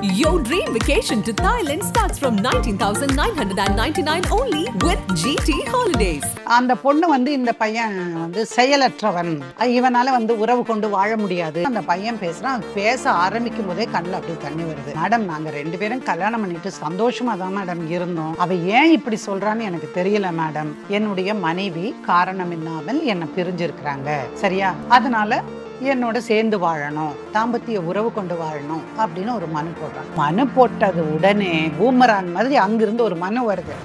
Your dream vacation to Thailand starts from 19,999 only with GT Holidays. அந்த பொண்ணு வந்து இந்த பையன் வந்து செயலற்றவன் இவனால வந்து உறவு கொண்டு வாழ முடியாது அந்த பையன் பேசுறான் பேச ஆரம்பிக்கும் போதே கண்ணில் அப்படி தண்ணி வருது மேடம் நாங்க ரெண்டு பேரும் கல்யாணம் பண்ணிட்டு சந்தோஷமா தான் மேடம் இருந்தோம் அவ ஏன் இப்படி சொல்றான்னு எனக்கு தெரியல மேடம் என்னுடைய மனைவி காரணம் இல்லாமல் என்னை பிரிஞ்சிருக்கிறாங்க சரியா அதனால என்னோட சேர்ந்து வாழணும் தாம்பத்திய உறவு கொண்டு வாழணும் அப்படின்னு ஒரு மனு போடுறான் மனு போட்டது உடனே பூமரான் மாதிரி அங்கிருந்து ஒரு மனு வருது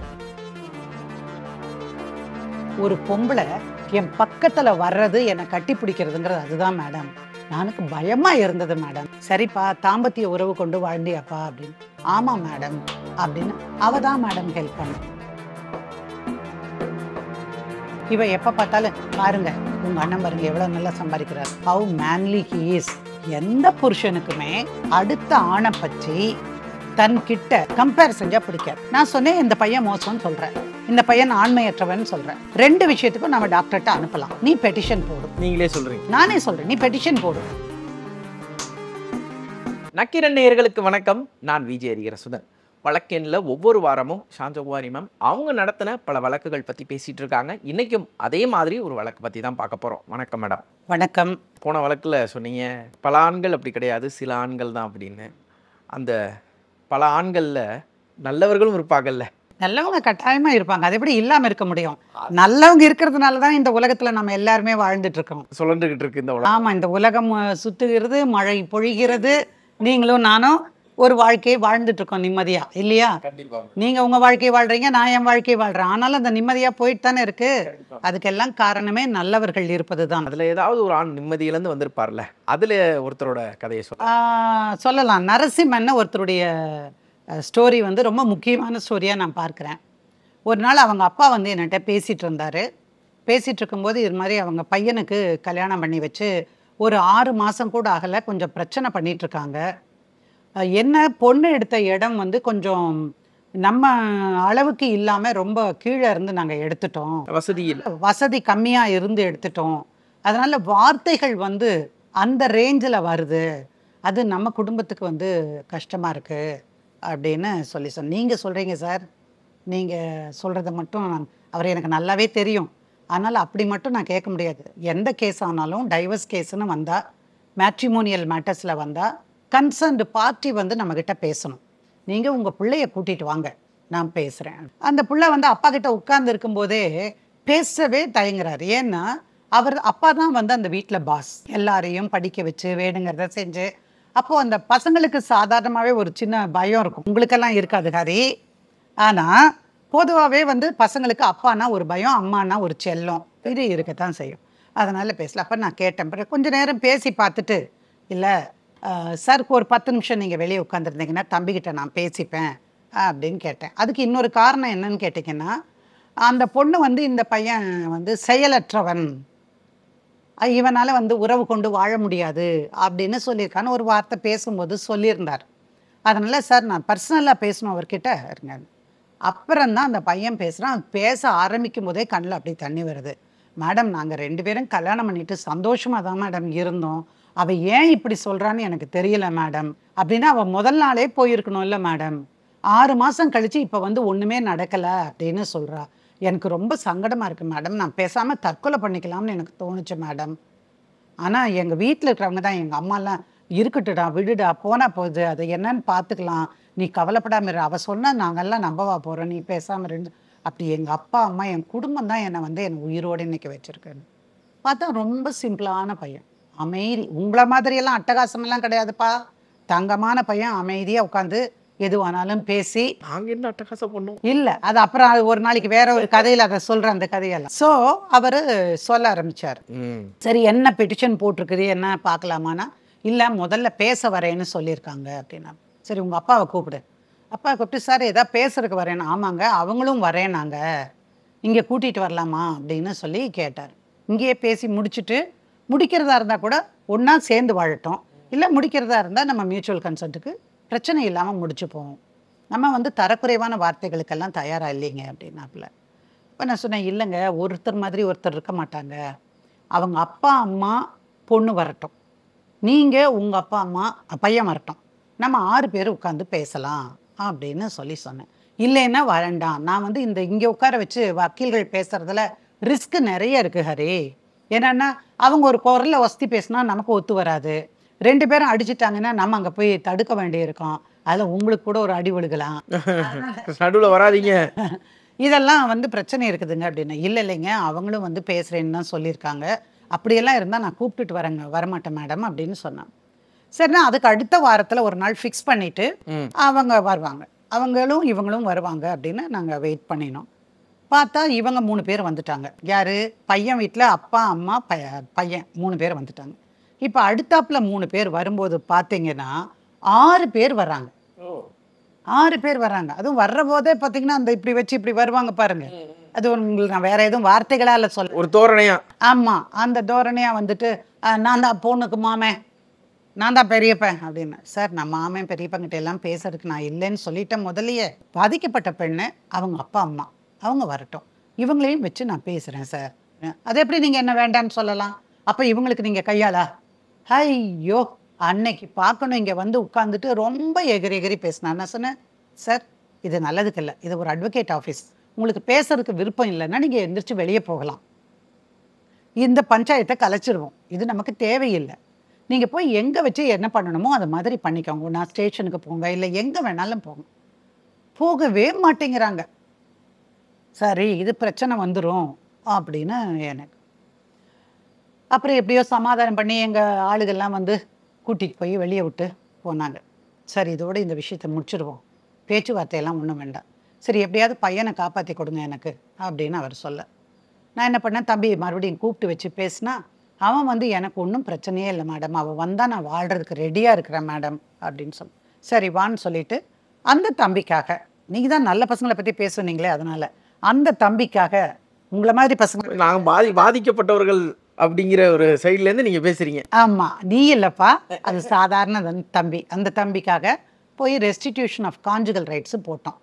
ஒரு பொம்பளை என் பக்கத்துல வர்றது என்னை கட்டி பிடிக்கிறதுங்கிறது அதுதான் மேடம் நானுக்கு பயமா இருந்தது மேடம் சரிப்பா தாம்பத்திய உறவு கொண்டு வாழ்ந்தியாப்பா அப்படின்னு ஆமா மேடம் அப்படின்னு அவ தான் மேடம் ஹெல்ப் பண்ண இவ எப்ப பார்த்தாலும் பாருங்க உங்கள் அண்ணன் பாருங்க எவ்வளோ நல்லா சம்பாதிக்கிறார் ஹவு மேன்லி ஹீஸ் எந்த புருஷனுக்குமே அடுத்த ஆணை பற்றி தன்கிட்ட கம்பேர் செஞ்சால் பிடிக்காது நான் சொன்னேன் இந்த பையன் மோசம்னு சொல்கிறேன் இந்த பையன் ஆண்மையற்றவன் சொல்றேன் ரெண்டு விஷயத்துக்கும் நம்ம டாக்டர்கிட்ட அனுப்பலாம் நீ பெட்டிஷன் போடும் நீங்களே சொல்றீங்க நானே சொல்றேன் நீ பெட்டிஷன் போடும் நக்கிரன் நேயர்களுக்கு வணக்கம் நான் விஜய் அறிகிற சுதன் வழக்கெண்ணில் ஒவ்வொரு வாரமும் சாந்தகுமாரி மேம் அவங்க நடத்தின பல வழக்குகள் பற்றி பேசிகிட்டு இருக்காங்க இன்றைக்கும் அதே மாதிரி ஒரு வழக்கு பற்றி தான் பார்க்க போகிறோம் வணக்கம் மேடம் வணக்கம் போன வழக்கில் சொன்னீங்க பல ஆண்கள் அப்படி கிடையாது சில ஆண்கள் தான் அப்படின்னு அந்த பல ஆண்களில் நல்லவர்களும் இருப்பாங்கல்ல நல்லவங்க கட்டாயமா இருப்பாங்க அது எப்படி இல்லாம இருக்க முடியும் நல்லவங்க இருக்கிறதுனால தான் இந்த உலகத்துல நம்ம எல்லாருமே வாழ்ந்துட்டு இருக்கோம் சுழண்டுகிட்டு இருக்கு இந்த ஆமா இந்த உலகம் சுத்துகிறது மழை பொழிகிறது நீங்களும் நானும் ஒரு வாழ்க்கையை வாழ்ந்துட்டு இருக்கோம் நிம்மதியா இல்லையா நீங்க உங்க வாழ்க்கையை வாழ்றீங்க நான் என் வாழ்க்கையை வாழ்றேன் ஆனாலும் அந்த நிம்மதியா போயிட்டு தானே இருக்கு அதுக்கெல்லாம் காரணமே நல்லவர்கள் இருப்பது தான் அதுல ஏதாவது ஒரு ஆண் நிம்மதியிலேருந்து வந்திருப்பார்ல அதுல ஒருத்தரோட கதையை சொல்ல சொல்லலாம் நரசிம்மன்னு ஒருத்தருடைய ஸ்டோரி வந்து ரொம்ப முக்கியமான ஸ்டோரியாக நான் பார்க்குறேன் ஒரு நாள் அவங்க அப்பா வந்து என்கிட்ட பேசிகிட்டு இருந்தார் பேசிகிட்டு இருக்கும்போது இது மாதிரி அவங்க பையனுக்கு கல்யாணம் பண்ணி வச்சு ஒரு ஆறு மாதம் கூட ஆகலை கொஞ்சம் பிரச்சனை பண்ணிகிட்ருக்காங்க என்ன பொண்ணு எடுத்த இடம் வந்து கொஞ்சம் நம்ம அளவுக்கு இல்லாமல் ரொம்ப கீழே இருந்து நாங்கள் எடுத்துட்டோம் வசதி வசதி கம்மியாக இருந்து எடுத்துட்டோம் அதனால் வார்த்தைகள் வந்து அந்த ரேஞ்சில் வருது அது நம்ம குடும்பத்துக்கு வந்து கஷ்டமாக இருக்குது அப்படின்னு சொல்லி சொன்ன நீங்கள் சொல்கிறீங்க சார் நீங்கள் சொல்கிறத மட்டும் அவர் எனக்கு நல்லாவே தெரியும் ஆனால் அப்படி மட்டும் நான் கேட்க முடியாது எந்த கேஸ் ஆனாலும் டைவர்ஸ் கேஸ்னு வந்தால் மேட்ரிமோனியல் மேட்டர்ஸில் வந்தால் கன்சர்ன்டு பார்ட்டி வந்து நம்மக்கிட்ட பேசணும் நீங்கள் உங்கள் பிள்ளைய கூட்டிகிட்டு வாங்க நான் பேசுகிறேன் அந்த பிள்ளை வந்து அப்பா கிட்ட உட்கார்ந்து இருக்கும்போதே பேசவே தயங்குறாரு ஏன்னா அவர் அப்பா தான் வந்து அந்த வீட்டில் பாஸ் எல்லாரையும் படிக்க வச்சு வேணுங்கிறத செஞ்சு அப்போது அந்த பசங்களுக்கு சாதாரணமாகவே ஒரு சின்ன பயம் இருக்கும் உங்களுக்கெல்லாம் இருக்காது ஹரி ஆனால் பொதுவாகவே வந்து பசங்களுக்கு அப்பானா ஒரு பயம் அம்மானா ஒரு செல்லம் இது இருக்க தான் செய்யும் அதனால் பேசல அப்போ நான் கேட்டேன் கொஞ்சம் நேரம் பேசி பார்த்துட்டு இல்லை சார் ஒரு பத்து நிமிஷம் நீங்கள் வெளியே உட்காந்துருந்தீங்கன்னா தம்பிக்கிட்ட நான் பேசிப்பேன் அப்படின்னு கேட்டேன் அதுக்கு இன்னொரு காரணம் என்னன்னு கேட்டிங்கன்னா அந்த பொண்ணு வந்து இந்த பையன் வந்து செயலற்றவன் இவனால் வந்து உறவு கொண்டு வாழ முடியாது அப்படின்னு சொல்லியிருக்கான்னு ஒரு வார்த்தை பேசும்போது சொல்லியிருந்தார் அதனால் சார் நான் பர்சனலாக பேசணும் அவர்கிட்ட இருங்க தான் அந்த பையன் பேசுகிறான் பேச ஆரம்பிக்கும் போதே கண்ணில் அப்படி தண்ணி வருது மேடம் நாங்கள் ரெண்டு பேரும் கல்யாணம் பண்ணிட்டு சந்தோஷமாக தான் மேடம் இருந்தோம் அவள் ஏன் இப்படி சொல்கிறான்னு எனக்கு தெரியல மேடம் அப்படின்னா அவள் முதல் நாளே போயிருக்கணும் இல்லை மேடம் ஆறு மாதம் கழித்து இப்போ வந்து ஒன்றுமே நடக்கலை அப்படின்னு சொல்கிறா எனக்கு ரொம்ப சங்கடமாக இருக்குது மேடம் நான் பேசாமல் தற்கொலை பண்ணிக்கலாம்னு எனக்கு தோணுச்சு மேடம் ஆனால் எங்கள் வீட்டில் இருக்கிறவங்க தான் எங்கள் அம்மாலாம் இருக்கட்டுடா விடுடா போனால் போகுது அது என்னன்னு பார்த்துக்கலாம் நீ கவலைப்படாமல் இரு அவள் சொன்னால் நாங்கள்லாம் நம்பவா போகிறோம் நீ பேசாமல் இருந்து அப்படி எங்கள் அப்பா அம்மா என் குடும்பம் தான் என்னை வந்து என் உயிரோடு இன்னைக்கு வச்சுருக்கேன்னு பார்த்தா ரொம்ப சிம்பிளான பையன் அமைதி உங்களை மாதிரியெல்லாம் அட்டகாசமெல்லாம் கிடையாதுப்பா தங்கமான பையன் அமைதியாக உட்காந்து எதுவானாலும் பேசி நாங்க என்ன அட்டகாசம் பண்ணுவோம் இல்ல அது அப்புறம் ஒரு நாளைக்கு வேற ஒரு கதையில அதை சொல்ற அந்த கதையெல்லாம் சோ அவரு சொல்ல ஆரம்பிச்சாரு சரி என்ன பெட்டிஷன் போட்டிருக்குது என்ன பார்க்கலாமானா இல்ல முதல்ல பேச வரேன்னு சொல்லியிருக்காங்க அப்படின்னா சரி உங்க அப்பாவை கூப்பிடு அப்பா கூப்பிட்டு சார் ஏதாவது பேசுறதுக்கு வரேன் ஆமாங்க அவங்களும் வரேனாங்க இங்கே கூட்டிகிட்டு வரலாமா அப்படின்னு சொல்லி கேட்டார் இங்கேயே பேசி முடிச்சுட்டு முடிக்கிறதா இருந்தால் கூட ஒன்றா சேர்ந்து வாழட்டும் இல்லை முடிக்கிறதா இருந்தால் நம்ம மியூச்சுவல் கன்சர்ட்டுக்கு பிரச்சனை இல்லாமல் போவோம் நம்ம வந்து தரக்குறைவான வார்த்தைகளுக்கெல்லாம் தயாராக இல்லைங்க அப்படின்னாப்புல இப்போ நான் சொன்னேன் இல்லைங்க ஒருத்தர் மாதிரி ஒருத்தர் இருக்க மாட்டாங்க அவங்க அப்பா அம்மா பொண்ணு வரட்டும் நீங்கள் உங்கள் அப்பா அம்மா பையன் வரட்டும் நம்ம ஆறு பேர் உட்காந்து பேசலாம் அப்படின்னு சொல்லி சொன்னேன் இல்லைன்னா வரண்டாம் நான் வந்து இந்த இங்கே உட்கார வச்சு வக்கீல்கள் பேசுகிறதுல ரிஸ்க்கு நிறைய இருக்குது ஹரி என்னென்னா அவங்க ஒரு குரலில் வசதி பேசினா நமக்கு ஒத்து வராது ரெண்டு பேரும் அடிச்சிட்டாங்கன்னா நம்ம அங்கே போய் தடுக்க வேண்டியிருக்கோம் அதில் உங்களுக்கு கூட ஒரு அடி ஒழுகலாம் நடுவில் வராதிங்க இதெல்லாம் வந்து பிரச்சனை இருக்குதுங்க அப்படின்னு இல்லை இல்லைங்க அவங்களும் வந்து பேசுகிறேன்னு தான் சொல்லியிருக்காங்க அப்படியெல்லாம் இருந்தால் நான் கூப்பிட்டுட்டு வரேங்க வரமாட்டேன் மேடம் அப்படின்னு சொன்னேன் சரிண்ணா அதுக்கு அடுத்த வாரத்தில் ஒரு நாள் ஃபிக்ஸ் பண்ணிவிட்டு அவங்க வருவாங்க அவங்களும் இவங்களும் வருவாங்க அப்படின்னு நாங்கள் வெயிட் பண்ணினோம் பார்த்தா இவங்க மூணு பேர் வந்துட்டாங்க யார் பையன் வீட்டில் அப்பா அம்மா பைய பையன் மூணு பேர் வந்துட்டாங்க இப்போ அடுத்தாப்பில் மூணு பேர் வரும்போது பார்த்தீங்கன்னா ஆறு பேர் வராங்க ஆறு பேர் வராங்க அதுவும் வர்ற போதே பார்த்தீங்கன்னா அந்த இப்படி வச்சு இப்படி வருவாங்க பாருங்க அது உங்களுக்கு நான் வேற எதுவும் வார்த்தைகளால் சொல்ல ஒரு தோரணையா ஆமாம் அந்த தோரணையாக வந்துட்டு நான் தான் பொண்ணுக்கு மாமே நான் தான் பெரியப்பன் அப்படின்னு சார் நான் மாமன் பெரியப்பங்கிட்ட எல்லாம் பேசுறதுக்கு நான் இல்லைன்னு சொல்லிட்டேன் முதலியே பாதிக்கப்பட்ட பெண்ணு அவங்க அப்பா அம்மா அவங்க வரட்டும் இவங்களையும் வச்சு நான் பேசுகிறேன் சார் அது எப்படி நீங்கள் என்ன வேண்டான்னு சொல்லலாம் அப்போ இவங்களுக்கு நீங்கள் கையாளா ஐயோ அன்னைக்கு பார்க்கணும் இங்கே வந்து உட்காந்துட்டு ரொம்ப எகிரி எகிரி பேசினான் நான் சொன்னேன் சார் இது நல்லதுக்கு இல்லை இது ஒரு அட்வொகேட் ஆஃபீஸ் உங்களுக்கு பேசுறதுக்கு விருப்பம் இல்லைன்னா நீங்கள் எந்திரிச்சு வெளியே போகலாம் இந்த பஞ்சாயத்தை கலைச்சிருவோம் இது நமக்கு தேவையில்லை நீங்கள் போய் எங்கே வச்சு என்ன பண்ணணுமோ அதை மாதிரி பண்ணிக்கோங்க நான் ஸ்டேஷனுக்கு போங்க இல்லை எங்கே வேணாலும் போங்க போகவே மாட்டேங்கிறாங்க சரி இது பிரச்சனை வந்துடும் அப்படின்னு எனக்கு அப்புறம் எப்படியோ சமாதானம் பண்ணி எங்கள் ஆளுகள்லாம் வந்து கூட்டிகிட்டு போய் வெளியே விட்டு போனாங்க சரி இதோடு இந்த விஷயத்தை முடிச்சிடுவோம் பேச்சுவார்த்தையெல்லாம் ஒன்றும் வேண்டாம் சரி எப்படியாவது பையனை காப்பாற்றி கொடுங்க எனக்கு அப்படின்னு அவர் சொல்ல நான் என்ன பண்ணேன் தம்பி மறுபடியும் கூப்பிட்டு வச்சு பேசினா அவன் வந்து எனக்கு ஒன்றும் பிரச்சனையே இல்லை மேடம் அவன் வந்தால் நான் வாழ்கிறதுக்கு ரெடியாக இருக்கிறேன் மேடம் அப்படின்னு சொல் சரி வான்னு சொல்லிவிட்டு அந்த தம்பிக்காக நீங்கள் தான் நல்ல பசங்களை பற்றி பேசுனீங்களே அதனால் அந்த தம்பிக்காக உங்களை மாதிரி பசங்க நாங்கள் பாதி பாதிக்கப்பட்டவர்கள் அப்படிங்கிற ஒரு சைட்லேருந்து நீங்கள் பேசுகிறீங்க ஆமாம் நீ இல்லைப்பா அது சாதாரண தம்பி அந்த தம்பிக்காக போய் ரெஸ்டிடியூஷன் ஆஃப் கான்ஜுகல் ரைட்ஸு போட்டோம்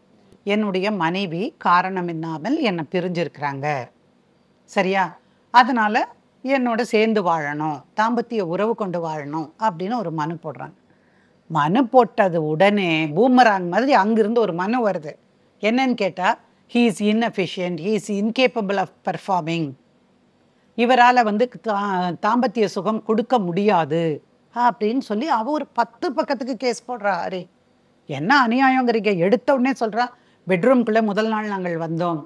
என்னுடைய மனைவி காரணம் இல்லாமல் என்னை பிரிஞ்சிருக்கிறாங்க சரியா அதனால் என்னோட சேர்ந்து வாழணும் தாம்பத்திய உறவு கொண்டு வாழணும் அப்படின்னு ஒரு மனு போடுறாங்க மனு போட்டது உடனே பூமராங் மாதிரி அங்கிருந்து ஒரு மனு வருது என்னன்னு கேட்டால் he is inefficient he is incapable of performing இவரால் வந்து தாம்பத்திய சுகம் கொடுக்க முடியாது அப்படின்னு சொல்லி அவ ஒரு பத்து பக்கத்துக்கு கேஸ் போடுறா அரே என்ன அநியாயங்கிறீங்க எடுத்த உடனே சொல்கிறா பெட்ரூம்குள்ளே முதல் நாள் நாங்கள் வந்தோம்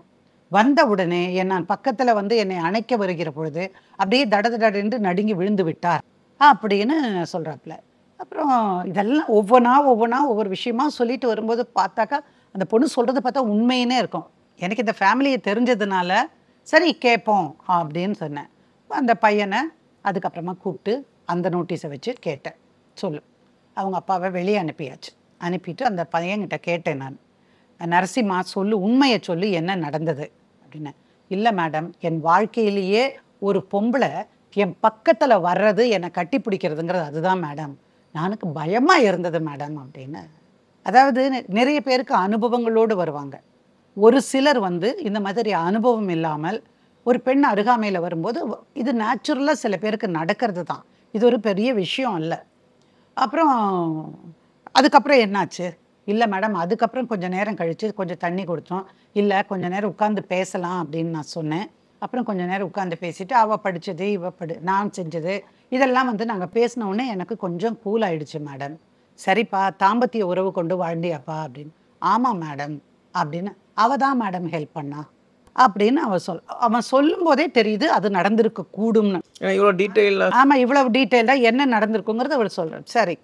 வந்த உடனே என்ன பக்கத்தில் வந்து என்னை அணைக்க வருகிற பொழுது அப்படியே தட தடென்று நடுங்கி விழுந்து விட்டார் அப்படின்னு சொல்கிறாப்புல அப்புறம் இதெல்லாம் ஒவ்வொன்றா ஒவ்வொன்றா ஒவ்வொரு விஷயமா சொல்லிட்டு வரும்போது பார்த்தாக்கா அந்த பொண்ணு சொல்கிறத பார்த்தா உண்மையினே இருக்கும் எனக்கு இந்த ஃபேமிலியை தெரிஞ்சதுனால சரி கேட்போம் அப்படின்னு சொன்னேன் அந்த பையனை அதுக்கப்புறமா கூப்பிட்டு அந்த நோட்டீஸை வச்சு கேட்டேன் சொல்லு அவங்க அப்பாவை வெளியே அனுப்பியாச்சு அனுப்பிட்டு அந்த பையன்கிட்ட கேட்டேன் நான் நரசிம்மா சொல்லு உண்மையை சொல்லு என்ன நடந்தது அப்படின்னு இல்லை மேடம் என் வாழ்க்கையிலேயே ஒரு பொம்பளை என் பக்கத்தில் வர்றது என்னை கட்டி பிடிக்கிறதுங்கிறது அதுதான் மேடம் நானுக்கு பயமாக இருந்தது மேடம் அப்படின்னு அதாவது நிறைய பேருக்கு அனுபவங்களோடு வருவாங்க ஒரு சிலர் வந்து இந்த மாதிரி அனுபவம் இல்லாமல் ஒரு பெண் அருகாமையில் வரும்போது இது நேச்சுரலாக சில பேருக்கு நடக்கிறது தான் இது ஒரு பெரிய விஷயம் இல்லை அப்புறம் அதுக்கப்புறம் என்னாச்சு இல்லை மேடம் அதுக்கப்புறம் கொஞ்சம் நேரம் கழித்து கொஞ்சம் தண்ணி கொடுத்தோம் இல்லை கொஞ்சம் நேரம் உட்காந்து பேசலாம் அப்படின்னு நான் சொன்னேன் அப்புறம் கொஞ்சம் நேரம் உட்காந்து பேசிட்டு அவள் படித்தது இவ படு நான் செஞ்சது இதெல்லாம் வந்து நாங்கள் பேசினோடனே எனக்கு கொஞ்சம் கூல் ஆயிடுச்சு மேடம் சரிப்பா தாம்பத்திய உறவு கொண்டு வாழ்ந்தியாப்பா அப்படின்னு ஆமாம் மேடம் அப்படின்னு அவள் தான் மேடம் ஹெல்ப் பண்ணா அப்படின்னு அவன் சொல் அவன் சொல்லும் போதே தெரியுது அது நடந்திருக்க கூடும்னு இவ்வளோ டீட்டெயில் ஆமாம் இவ்வளவு டீட்டெயிலாக என்ன நடந்திருக்குங்கிறது அவள் சொல்கிறேன் சரி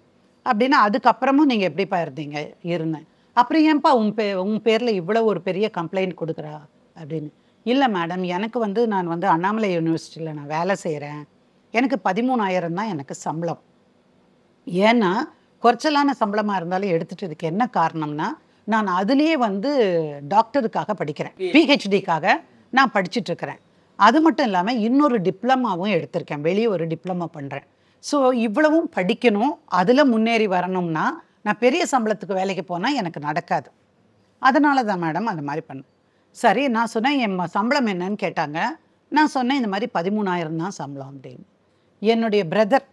அப்படின்னா அதுக்கப்புறமும் நீங்கள் எப்படிப்பா இருந்தீங்க இருந்தேன் அப்புறம் ஏன்ப்பா உன் பே உன் பேரில் இவ்வளோ ஒரு பெரிய கம்ப்ளைண்ட் கொடுக்குறா அப்படின்னு இல்லை மேடம் எனக்கு வந்து நான் வந்து அண்ணாமலை யூனிவர்சிட்டியில் நான் வேலை செய்கிறேன் எனக்கு பதிமூணாயிரம் தான் எனக்கு சம்பளம் ஏன்னா குறைச்சலான சம்பளமாக இருந்தாலும் எடுத்துகிட்டு இதுக்கு என்ன காரணம்னா நான் அதுலேயே வந்து டாக்டருக்காக படிக்கிறேன் பிஹெச்டிக்காக நான் இருக்கிறேன் அது மட்டும் இல்லாமல் இன்னொரு டிப்ளமாவும் எடுத்திருக்கேன் வெளியே ஒரு டிப்ளமா பண்ணுறேன் ஸோ இவ்வளவும் படிக்கணும் அதில் முன்னேறி வரணும்னா நான் பெரிய சம்பளத்துக்கு வேலைக்கு போனால் எனக்கு நடக்காது அதனால தான் மேடம் அந்த மாதிரி பண்ணேன் சரி நான் சொன்னேன் என் சம்பளம் என்னன்னு கேட்டாங்க நான் சொன்னேன் இந்த மாதிரி பதிமூணாயிரம் தான் சம்பளம் அப்படின்னு என்னுடைய பிரதர்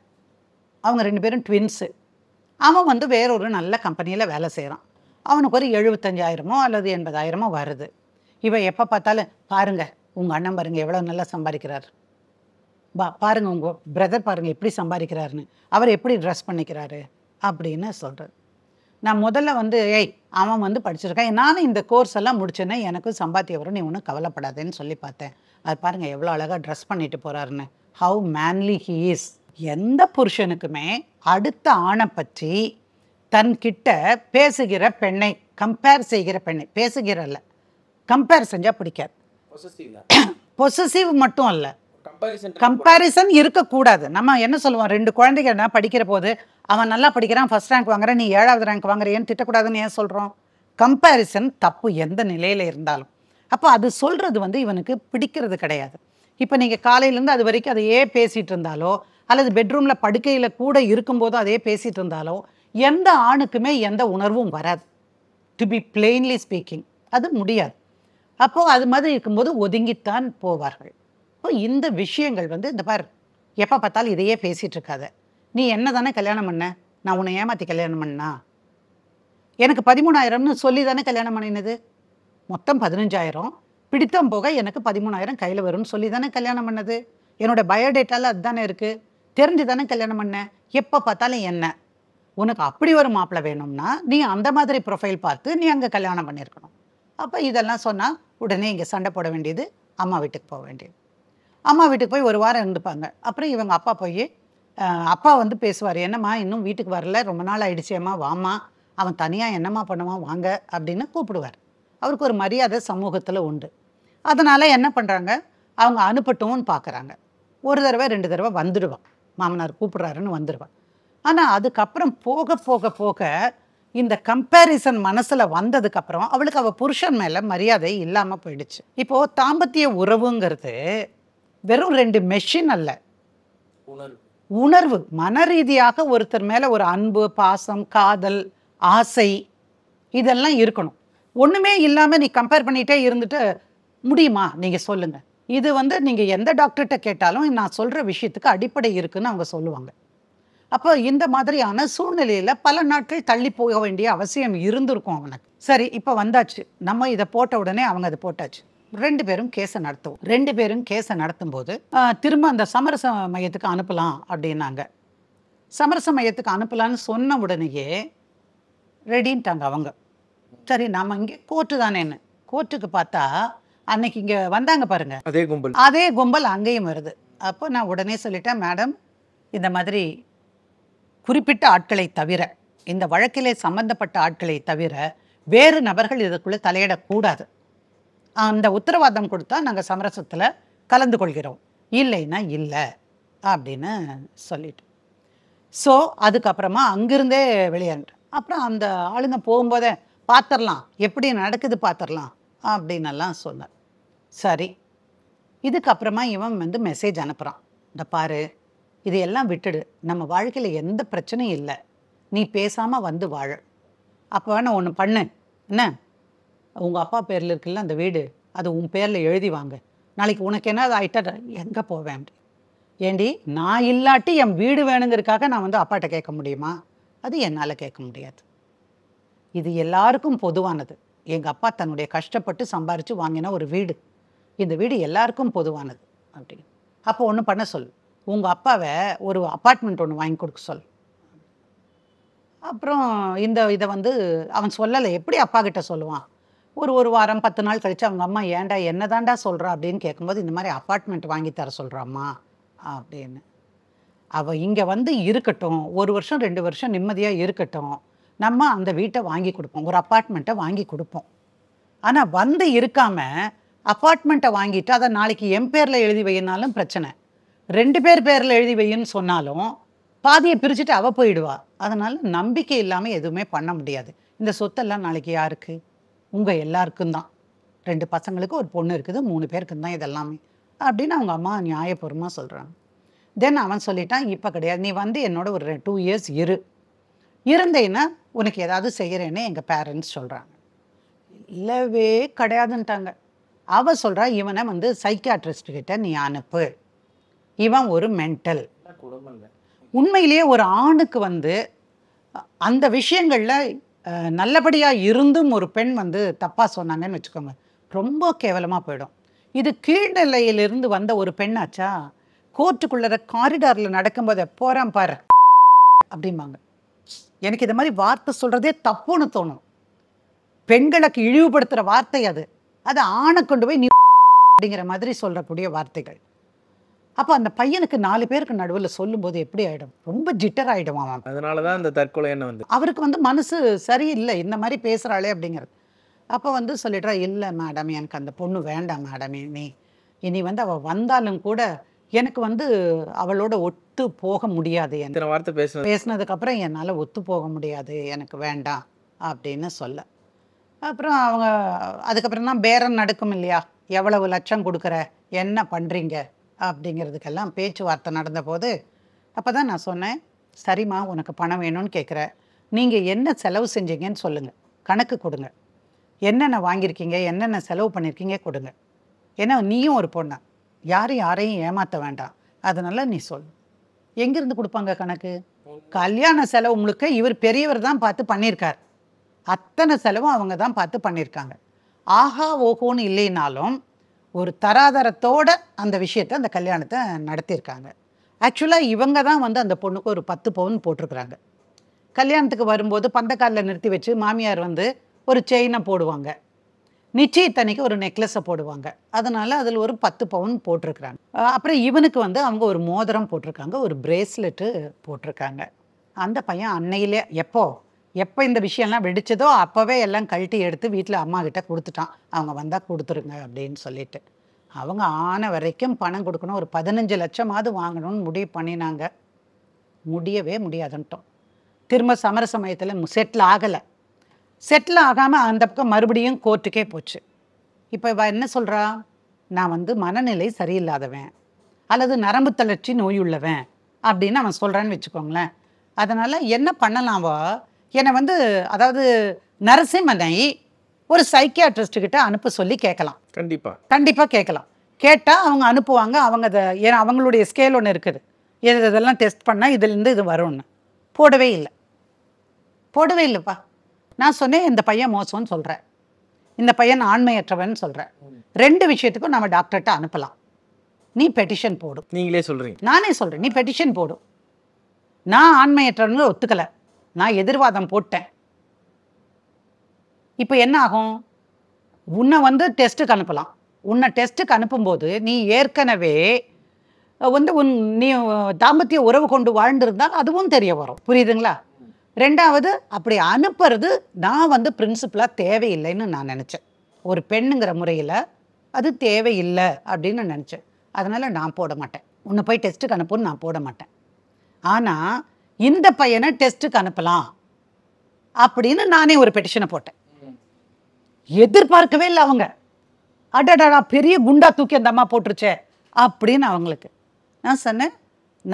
அவங்க ரெண்டு பேரும் ட்வின்ஸு அவன் வந்து வேறொரு நல்ல கம்பெனியில் வேலை செய்கிறான் அவனுக்கு ஒரு எழுபத்தஞ்சாயிரமோ அல்லது எண்பதாயிரமோ வருது இவன் எப்போ பார்த்தாலும் பாருங்கள் உங்கள் அண்ணன் பாருங்கள் எவ்வளோ நல்லா சம்பாதிக்கிறார் பா பாருங்கள் உங்கள் பிரதர் பாருங்கள் எப்படி சம்பாதிக்கிறாருன்னு அவர் எப்படி ட்ரெஸ் பண்ணிக்கிறாரு அப்படின்னு சொல்கிறார் நான் முதல்ல வந்து ஏய் அவன் வந்து படிச்சிருக்கேன் நானும் இந்த கோர்ஸ் எல்லாம் முடிச்சேன்னா எனக்கும் சம்பாத்திய வரும் நீ ஒன்றும் கவலைப்படாதேன்னு சொல்லி பார்த்தேன் அது பாருங்கள் எவ்வளோ அழகாக ட்ரெஸ் பண்ணிட்டு போகிறாருன்னு ஹவு மேன்லி ஹீ இஸ் எந்த புருஷனுக்குமே அடுத்த ஆணை பற்றி தன்கிட்ட பேசுகிற பெண்ணை கம்பேர் செய்கிற பெண்ணை பேசுகிறல்ல கம்பேர் செஞ்சால் பிடிக்காது பொசசிவ் மட்டும் அல்ல கம்பேரிசன் இருக்கக்கூடாது நம்ம என்ன சொல்லுவோம் ரெண்டு குழந்தைகள் நான் படிக்கிற போது அவன் நல்லா படிக்கிறான் ஃபஸ்ட் ரேங்க் வாங்குறேன் நீ ஏழாவது ரேங்க் வாங்குறியன்னு திட்டக்கூடாதுன்னு ஏன் சொல்கிறோம் கம்பேரிசன் தப்பு எந்த நிலையில் இருந்தாலும் அப்போ அது சொல்கிறது வந்து இவனுக்கு பிடிக்கிறது கிடையாது இப்போ நீங்கள் காலையிலேருந்து அது வரைக்கும் அதையே பேசிகிட்டு இருந்தாலோ அல்லது பெட்ரூமில் படுக்கையில் கூட இருக்கும்போது அதே பேசிகிட்டு இருந்தாலோ எந்த ஆணுக்குமே எந்த உணர்வும் வராது டு பி பிளெயின்லி ஸ்பீக்கிங் அது முடியாது அப்போது அது மாதிரி இருக்கும்போது ஒதுங்கித்தான் போவார்கள் இப்போ இந்த விஷயங்கள் வந்து இந்த பார் எப்போ பார்த்தாலும் இதையே பேசிகிட்டு இருக்காத நீ என்ன தானே கல்யாணம் பண்ண நான் உன்னை ஏமாற்றி கல்யாணம் பண்ணா எனக்கு பதிமூணாயிரம்னு சொல்லி தானே கல்யாணம் பண்ணினது மொத்தம் பதினஞ்சாயிரம் பிடித்தம் போக எனக்கு பதிமூணாயிரம் கையில் வரும்னு சொல்லி தானே கல்யாணம் பண்ணது என்னோடய பயோடேட்டாவில் அதுதானே இருக்குது தெரிஞ்சு தானே கல்யாணம் பண்ண எப்போ பார்த்தாலும் என்ன உனக்கு அப்படி ஒரு மாப்பிள்ளை வேணும்னா நீ அந்த மாதிரி ப்ரொஃபைல் பார்த்து நீ அங்கே கல்யாணம் பண்ணியிருக்கணும் அப்போ இதெல்லாம் சொன்னால் உடனே இங்கே சண்டை போட வேண்டியது அம்மா வீட்டுக்கு போக வேண்டியது அம்மா வீட்டுக்கு போய் ஒரு வாரம் இருந்துப்பாங்க அப்புறம் இவங்க அப்பா போய் அப்பா வந்து பேசுவார் என்னம்மா இன்னும் வீட்டுக்கு வரல ரொம்ப நாள் ஆயிடுச்சேம்மா வாமா அவன் தனியாக என்னம்மா பண்ணுவான் வாங்க அப்படின்னு கூப்பிடுவார் அவருக்கு ஒரு மரியாதை சமூகத்தில் உண்டு அதனால் என்ன பண்ணுறாங்க அவங்க அனுப்பட்டும்னு பார்க்குறாங்க ஒரு தடவை ரெண்டு தடவை வந்துடுவான் மாமனார் கூப்பிட்றாருன்னு வந்துடுவேன் ஆனால் அதுக்கப்புறம் போக போக போக இந்த கம்பேரிசன் மனசில் வந்ததுக்கப்புறம் அவளுக்கு அவள் புருஷன் மேலே மரியாதை இல்லாமல் போயிடுச்சு இப்போது தாம்பத்திய உறவுங்கிறது வெறும் ரெண்டு மெஷின் அல்ல உணர்வு மன ரீதியாக ஒருத்தர் மேலே ஒரு அன்பு பாசம் காதல் ஆசை இதெல்லாம் இருக்கணும் ஒன்றுமே இல்லாமல் நீ கம்பேர் பண்ணிகிட்டே இருந்துட்டு முடியுமா நீங்கள் சொல்லுங்கள் இது வந்து நீங்கள் எந்த டாக்டர்கிட்ட கேட்டாலும் நான் சொல்கிற விஷயத்துக்கு அடிப்படை இருக்குதுன்னு அவங்க சொல்லுவாங்க அப்போ இந்த மாதிரியான சூழ்நிலையில் பல நாட்கள் தள்ளி போக வேண்டிய அவசியம் இருந்திருக்கும் அவனுக்கு சரி இப்போ வந்தாச்சு நம்ம இதை போட்ட உடனே அவங்க அதை போட்டாச்சு ரெண்டு பேரும் கேஸை நடத்துவோம் ரெண்டு பேரும் கேஸை நடத்தும்போது திரும்ப அந்த சமரச மையத்துக்கு அனுப்பலாம் அப்படின்னாங்க சமரச மையத்துக்கு அனுப்பலான்னு சொன்ன உடனேயே ரெடின்ட்டாங்க அவங்க சரி நாம் இங்கே கோர்ட்டு தானேன்னு கோர்ட்டுக்கு பார்த்தா அன்னைக்கு இங்கே வந்தாங்க பாருங்க அதே கும்பல் அதே கும்பல் அங்கேயும் வருது அப்போ நான் உடனே சொல்லிட்டேன் மேடம் இந்த மாதிரி குறிப்பிட்ட ஆட்களை தவிர இந்த வழக்கிலே சம்பந்தப்பட்ட ஆட்களை தவிர வேறு நபர்கள் இதுக்குள்ளே தலையிடக்கூடாது அந்த உத்தரவாதம் கொடுத்தா நாங்கள் சமரசத்தில் கலந்து கொள்கிறோம் இல்லைன்னா இல்லை அப்படின்னு சொல்லிட்டு ஸோ அதுக்கப்புறமா அங்கிருந்தே வெளியேறேன் அப்புறம் அந்த ஆளுங்க போகும்போதே பார்த்துடலாம் எப்படி நடக்குது பார்த்துடலாம் அப்படின்னெல்லாம் சொன்னார் சரி இதுக்கப்புறமா இவன் வந்து மெசேஜ் அனுப்புகிறான் இந்த பாரு இதையெல்லாம் விட்டுடு நம்ம வாழ்க்கையில் எந்த பிரச்சனையும் இல்லை நீ பேசாமல் வந்து வாழ அப்போ வேணா ஒன்று பண்ணு என்ன உங்கள் அப்பா பேரில் இருக்குல்ல அந்த வீடு அது உன் பேரில் எழுதி வாங்க நாளைக்கு உனக்கு என்ன அது ஆகிட்டா எங்கே போவேன் ஏண்டி நான் இல்லாட்டி என் வீடு வேணுங்கிறதுக்காக நான் வந்து அப்பாட்ட கேட்க முடியுமா அது என்னால் கேட்க முடியாது இது எல்லாருக்கும் பொதுவானது எங்கள் அப்பா தன்னுடைய கஷ்டப்பட்டு சம்பாரித்து வாங்கின ஒரு வீடு இந்த வீடு எல்லாருக்கும் பொதுவானது அப்படின்னு அப்போ ஒன்று பண்ண சொல் உங்கள் அப்பாவை ஒரு அப்பார்ட்மெண்ட் ஒன்று வாங்கி கொடுக்க சொல் அப்புறம் இந்த இதை வந்து அவன் சொல்லலை எப்படி அப்பா கிட்ட சொல்லுவான் ஒரு ஒரு வாரம் பத்து நாள் கழித்து அவங்க அம்மா ஏன்டா என்ன தாண்டா சொல்கிறா அப்படின்னு கேட்கும்போது இந்த மாதிரி அப்பார்ட்மெண்ட் வாங்கி தர சொல்கிறாம்மா அப்படின்னு அவள் இங்கே வந்து இருக்கட்டும் ஒரு வருஷம் ரெண்டு வருஷம் நிம்மதியாக இருக்கட்டும் நம்ம அந்த வீட்டை வாங்கி கொடுப்போம் ஒரு அப்பார்ட்மெண்ட்டை வாங்கி கொடுப்போம் ஆனால் வந்து இருக்காம அப்பார்ட்மெண்ட்டை வாங்கிட்டு அதை நாளைக்கு என் பேரில் எழுதி வையினாலும் பிரச்சனை ரெண்டு பேர் பேரில் எழுதி வையுன்னு சொன்னாலும் பாதியை பிரிச்சுட்டு அவள் போயிடுவா அதனால் நம்பிக்கை இல்லாமல் எதுவுமே பண்ண முடியாது இந்த சொத்தெல்லாம் நாளைக்கு யாருக்கு உங்கள் எல்லாருக்கும் தான் ரெண்டு பசங்களுக்கு ஒரு பொண்ணு இருக்குது மூணு பேருக்கும் தான் இதெல்லாமே அப்படின்னு அவங்க அம்மா நியாயபூர்வமாக சொல்கிறாங்க தென் அவன் சொல்லிட்டான் இப்போ கிடையாது நீ வந்து என்னோட ஒரு டூ இயர்ஸ் இரு இருந்தேன்னா உனக்கு ஏதாவது செய்கிறேன்னு எங்கள் பேரண்ட்ஸ் சொல்கிறாங்க இல்லவே கிடையாதுன்ட்டாங்க அவள் சொல்கிறா இவனை வந்து சைக்கியாட்ரிஸ்ட்கிட்ட நீ அனுப்பு இவன் ஒரு மென்டல் உண்மையிலேயே ஒரு ஆணுக்கு வந்து அந்த விஷயங்களில் நல்லபடியாக இருந்தும் ஒரு பெண் வந்து தப்பாக சொன்னாங்கன்னு வச்சுக்கோங்க ரொம்ப கேவலமாக போயிடும் இது கீழ்நிலையிலிருந்து வந்த ஒரு பெண்ணாச்சா கோர்ட்டுக்குள்ளே காரிடாரில் நடக்கும்போது போகிறான் பாரு அப்படிம்பாங்க எனக்கு இது மாதிரி வார்த்தை சொல்கிறதே தப்புன்னு தோணும் பெண்களுக்கு இழிவுபடுத்துகிற வார்த்தை அது அது ஆணை கொண்டு போய் நீ அப்படிங்கிற மாதிரி சொல்கிறக்கூடிய வார்த்தைகள் அப்போ அந்த பையனுக்கு நாலு பேருக்கு நடுவில் சொல்லும்போது எப்படி ஆகிடும் ரொம்ப ஜிட்டர் ஆகிடும் அவன் அதனால தான் அந்த தற்கொலை என்ன வந்து அவருக்கு வந்து மனசு சரியில்லை இந்த மாதிரி பேசுகிறாளே அப்படிங்கிறது அப்போ வந்து சொல்லிடுறா இல்லை மேடம் எனக்கு அந்த பொண்ணு வேண்டாம் மேடம் நீ இனி வந்து அவள் வந்தாலும் கூட எனக்கு வந்து அவளோட ஒத்து போக முடியாது எத்தனை வார்த்தை பேச பேசினதுக்கப்புறம் என்னால் ஒத்து போக முடியாது எனக்கு வேண்டாம் அப்படின்னு சொல்ல அப்புறம் அவங்க அதுக்கப்புறம் தான் பேரம் நடக்கும் இல்லையா எவ்வளவு லட்சம் கொடுக்குற என்ன பண்ணுறீங்க அப்படிங்கிறதுக்கெல்லாம் பேச்சுவார்த்தை நடந்தபோது அப்போ தான் நான் சொன்னேன் சரிம்மா உனக்கு பணம் வேணும்னு கேட்குற நீங்கள் என்ன செலவு செஞ்சீங்கன்னு சொல்லுங்கள் கணக்கு கொடுங்க என்னென்ன வாங்கியிருக்கீங்க என்னென்ன செலவு பண்ணியிருக்கீங்க கொடுங்க ஏன்னா நீயும் ஒரு பொண்ணு யாரும் யாரையும் ஏமாற்ற வேண்டாம் அதனால் நீ சொல் எங்கேருந்து கொடுப்பாங்க கணக்கு கல்யாண செலவு முழுக்க இவர் பெரியவர் தான் பார்த்து பண்ணியிருக்கார் அத்தனை செலவும் அவங்க தான் பார்த்து பண்ணியிருக்காங்க ஆஹா ஓஹோன்னு இல்லைனாலும் ஒரு தராதரத்தோட அந்த விஷயத்தை அந்த கல்யாணத்தை நடத்தியிருக்காங்க ஆக்சுவலாக இவங்க தான் வந்து அந்த பொண்ணுக்கு ஒரு பத்து பவுன் போட்டிருக்கிறாங்க கல்யாணத்துக்கு வரும்போது பந்தக்காலில் நிறுத்தி வச்சு மாமியார் வந்து ஒரு செயினை போடுவாங்க நிச்சயத்தன்னைக்கு ஒரு நெக்லஸை போடுவாங்க அதனால் அதில் ஒரு பத்து பவுன் போட்டிருக்கிறாங்க அப்புறம் இவனுக்கு வந்து அவங்க ஒரு மோதிரம் போட்டிருக்காங்க ஒரு பிரேஸ்லெட்டு போட்டிருக்காங்க அந்த பையன் அன்னையிலே எப்போ எப்போ இந்த விஷயம்லாம் வெடித்ததோ அப்போவே எல்லாம் கழட்டி எடுத்து வீட்டில் அம்மா கிட்டே கொடுத்துட்டான் அவங்க வந்தால் கொடுத்துருங்க அப்படின்னு சொல்லிட்டு அவங்க ஆன வரைக்கும் பணம் கொடுக்கணும் ஒரு பதினஞ்சு லட்சமாவது வாங்கணும்னு முடிவு பண்ணினாங்க முடியவே முடியாதுன்ட்டோம் திரும்ப சமர சமயத்தில் செட்டில் ஆகலை செட்டில் ஆகாமல் அந்த பக்கம் மறுபடியும் கோர்ட்டுக்கே போச்சு இப்போ இவள் என்ன சொல்கிறா நான் வந்து மனநிலை சரியில்லாதவன் அல்லது நரம்பு தளர்ச்சி நோயுள்ளவன் அப்படின்னு அவன் சொல்கிறான்னு வச்சுக்கோங்களேன் அதனால் என்ன பண்ணலாம்வா என்னை வந்து அதாவது நரசிம்மனை ஒரு சைக்கியாட்ரிஸ்ட்டுக்கிட்ட அனுப்ப சொல்லி கேட்கலாம் கண்டிப்பாக கண்டிப்பாக கேட்கலாம் கேட்டால் அவங்க அனுப்புவாங்க அவங்க அதை ஏன்னா அவங்களுடைய ஸ்கேல் ஒன்று இருக்குது எது இதெல்லாம் டெஸ்ட் பண்ணால் இதுலேருந்து இது வரும்னு போடவே இல்லை போடவே இல்லைப்பா நான் சொன்னேன் இந்த பையன் மோசம்னு சொல்கிறேன் இந்த பையன் ஆண்மையற்றவன் சொல்கிறேன் ரெண்டு விஷயத்துக்கும் நம்ம டாக்டர்கிட்ட அனுப்பலாம் நீ பெட்டிஷன் போடும் நீங்களே சொல்கிறீங்க நானே சொல்கிறேன் நீ பெட்டிஷன் போடும் நான் ஆண்மையற்றவனுங்க ஒத்துக்கலை நான் எதிர்வாதம் போட்டேன் இப்போ என்ன ஆகும் உன்னை வந்து டெஸ்ட்டுக்கு அனுப்பலாம் உன்னை டெஸ்ட்டுக்கு அனுப்பும்போது நீ ஏற்கனவே வந்து உன் நீ தாம்பத்திய உறவு கொண்டு வாழ்ந்துருந்தால் அதுவும் தெரிய வரும் புரியுதுங்களா ரெண்டாவது அப்படி அனுப்புறது நான் வந்து பிரின்சிபலாக தேவையில்லைன்னு நான் நினச்சேன் ஒரு பெண்ணுங்கிற முறையில் அது தேவையில்லை அப்படின்னு நினச்சேன் அதனால் நான் போட மாட்டேன் உன்னை போய் டெஸ்ட்டுக்கு அனுப்புன்னு நான் போட மாட்டேன் ஆனால் இந்த பையனை டெஸ்ட்டுக்கு அனுப்பலாம் அப்படின்னு நானே ஒரு பெட்டிஷனை போட்டேன் எதிர்பார்க்கவே இல்லை அவங்க அடடா பெரிய குண்டா தூக்கி அந்த அம்மா போட்டுருச்சே அப்படின்னு அவங்களுக்கு நான் சொன்னேன்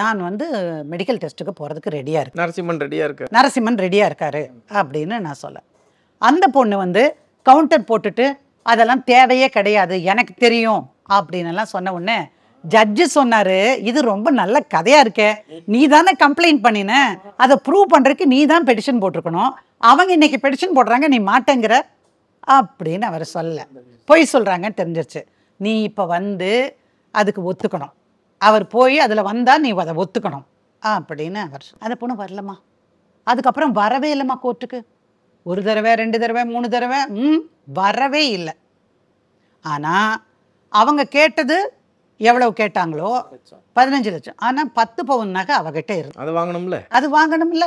நான் வந்து மெடிக்கல் டெஸ்ட்டுக்கு போகிறதுக்கு ரெடியாக இருக்கு நரசிம்மன் ரெடியாக இருக்கு நரசிம்மன் ரெடியாக இருக்காரு அப்படின்னு நான் சொல்ல அந்த பொண்ணு வந்து கவுண்டர் போட்டுட்டு அதெல்லாம் தேவையே கிடையாது எனக்கு தெரியும் அப்படின்னுலாம் சொன்ன உடனே ஜட்ஜு சொன்னாரு இது ரொம்ப நல்ல கதையா இருக்கே நீ தானே கம்ப்ளைண்ட் பண்ணின அதை ப்ரூவ் பண்றதுக்கு நீ தான் பெடிஷன் போட்டிருக்கணும் அவங்க இன்னைக்கு பெடிஷன் போடுறாங்க நீ மாட்டேங்கிற அப்படின்னு அவர் சொல்ல பொய் சொல்றாங்கன்னு தெரிஞ்சிருச்சு நீ இப்போ வந்து அதுக்கு ஒத்துக்கணும் அவர் போய் அதில் வந்தால் நீ அதை ஒத்துக்கணும் ஆ அப்படின்னு அவர் அந்த பொண்ணு வரலம்மா அதுக்கப்புறம் வரவே இல்லைம்மா கோர்ட்டுக்கு ஒரு தடவை ரெண்டு தடவை மூணு தடவை ம் வரவே இல்லை ஆனால் அவங்க கேட்டது எவ்வளவு கேட்டாங்களோ பதினஞ்சு லட்சம் ஆனால் பத்து பவுன் நகை அவகிட்ட அது வாங்கணும்ல அது வாங்கணும்ல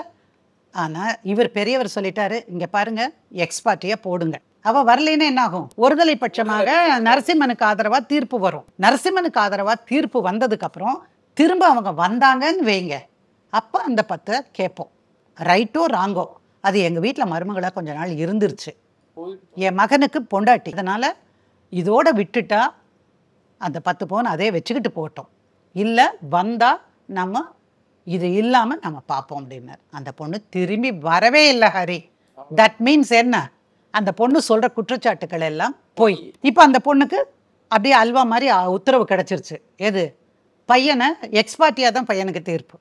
ஆனால் இவர் பெரியவர் சொல்லிட்டாரு இங்கே பாருங்க எக்ஸ்பார்ட்டியாக போடுங்கள் அவ வரலைன்னா என்ன ஆகும் ஒருதலை பட்சமாக நரசிம்மனுக்கு ஆதரவா தீர்ப்பு வரும் நரசிம்மனுக்கு ஆதரவா தீர்ப்பு வந்ததுக்கு அப்புறம் திரும்ப அவங்க வந்தாங்கன்னு வைங்க அப்போ அந்த பத்தை கேட்போம் ரைட்டோ ராங்கோ அது எங்கள் வீட்டில் மருமகளாக கொஞ்ச நாள் இருந்துருச்சு என் மகனுக்கு பொண்டாட்டி அதனால இதோட விட்டுட்டா அந்த பத்து பவுன் அதே வச்சுக்கிட்டு போட்டோம் இல்லை வந்தால் நம்ம இது இல்லாமல் நம்ம பார்ப்போம் அப்படின்னார் அந்த பொண்ணு திரும்பி வரவே இல்லை ஹரி தட் மீன்ஸ் என்ன அந்த பொண்ணு சொல்கிற குற்றச்சாட்டுக்கள் எல்லாம் போய் இப்போ அந்த பொண்ணுக்கு அப்படியே அல்வா மாதிரி உத்தரவு கிடச்சிருச்சு எது பையனை எக்ஸ்பார்ட்டியாக தான் பையனுக்கு தீர்ப்பு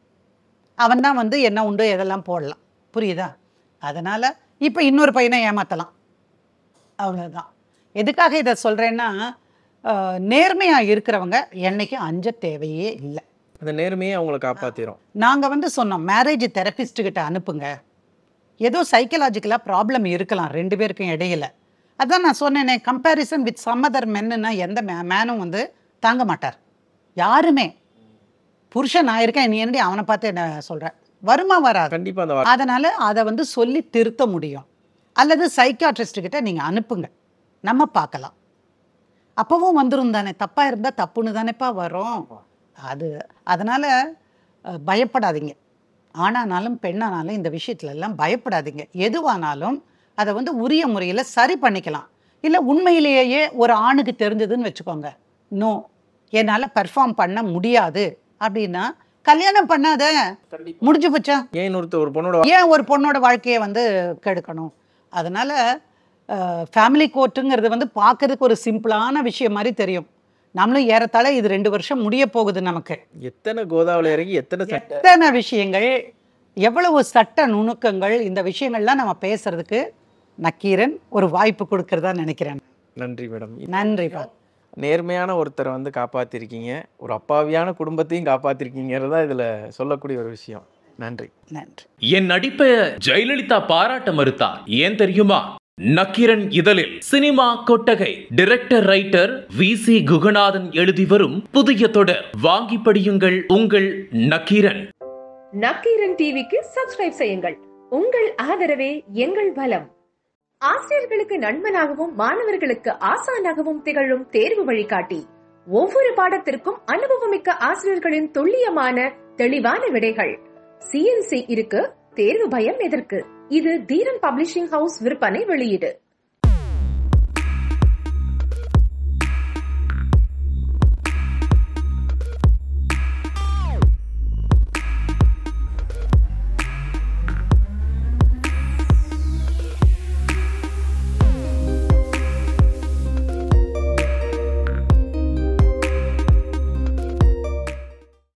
அவன் தான் வந்து என்ன உண்டு எதெல்லாம் போடலாம் புரியுதா அதனால் இப்போ இன்னொரு பையனை ஏமாற்றலாம் அவ்வளோதான் எதுக்காக இதை சொல்கிறேன்னா நேர்மையாக இருக்கிறவங்க என்னைக்கு அஞ்ச தேவையே இல்லை அந்த நேர்மையை அவங்களை காப்பாற்றிடும் நாங்கள் வந்து சொன்னோம் மேரேஜ் தெரப்பிஸ்ட்டுக்கிட்ட அனுப்புங்க ஏதோ சைக்கலாஜிக்கலாக ப்ராப்ளம் இருக்கலாம் ரெண்டு பேருக்கும் இடையில அதான் நான் சொன்னேனே கம்பேரிசன் வித் சம்மதர் மென்னுன்னா எந்த மேனும் வந்து தாங்க மாட்டார் யாருமே புருஷன் நான் இருக்கேன் நீ என்னடி அவனை பார்த்து என்ன சொல்கிறேன் வருமா வராது கண்டிப்பாக அதனால் அதை வந்து சொல்லி திருத்த முடியும் அல்லது சைக்காட்ரிஸ்ட்டுக்கிட்ட நீங்கள் அனுப்புங்க நம்ம பார்க்கலாம் அப்போவும் வந்துடும் தானே தப்பாக இருந்தால் தப்புன்னு தானேப்பா வரும் அது அதனால் பயப்படாதீங்க ஆனானாலும் பெண்ணானாலும் இந்த விஷயத்துலலாம் பயப்படாதீங்க எதுவானாலும் அதை வந்து உரிய முறையில் சரி பண்ணிக்கலாம் இல்லை உண்மையிலேயே ஒரு ஆணுக்கு தெரிஞ்சதுன்னு வச்சுக்கோங்க நோ என்னால் பர்ஃபார்ம் பண்ண முடியாது அப்படின்னா கல்யாணம் பண்ணாத முடிஞ்சு போச்சா ஏன் ஒரு பொண்ணோட ஏன் ஒரு பொண்ணோட வாழ்க்கையை வந்து கெடுக்கணும் அதனால் ஃபேமிலி கோர்ட்டுங்கிறது வந்து பார்க்கறதுக்கு ஒரு சிம்பிளான விஷயம் மாதிரி தெரியும் நம்மளும் ஏறத்தாழ இது ரெண்டு வருஷம் முடிய போகுது நமக்கு எத்தனை கோதாவளி இறங்கி எத்தனை எத்தனை விஷயங்கள் எவ்வளவு சட்ட நுணுக்கங்கள் இந்த விஷயங்கள்லாம் நம்ம பேசுறதுக்கு நக்கீரன் ஒரு வாய்ப்பு கொடுக்கறதா நினைக்கிறேன் நன்றி மேடம் நன்றி நேர்மையான ஒருத்தரை வந்து காப்பாற்றிருக்கீங்க ஒரு அப்பாவியான குடும்பத்தையும் காப்பாற்றிருக்கீங்கிறது தான் இதில் சொல்லக்கூடிய ஒரு விஷயம் நன்றி நன்றி என் நடிப்பை ஜெயலலிதா பாராட்ட மறுத்தா ஏன் தெரியுமா நக்கிரன் இதழில் சினிமா கொட்டகை director writer V C Kuganathan எழுதி வரும் புதிய தொடர் வாங்கி படியுங்கள் உங்கள் நக்கீரன் நக்கீரன் டிவிக்கு சப்ஸ்கிரைப் செய்யுங்கள் உங்கள் ஆதரவே எங்கள் பலம் ஆசிரியர்களுக்கு நண்பனாகவும் மாணவர்களுக்கு ஆசானாகவும் திகழும் தேர்வு வழிகாட்டி ஒவ்வொரு பாடத்திற்கும் அனுபவமிக்க ஆசிரியர்களின் துல்லியமான தெளிவான விடைகள் சிஎன்சி இருக்கு தேர்வு பயம் எதற்கு இது தீரன் பப்ளிஷிங் ஹவுஸ் விற்பனை வெளியீடு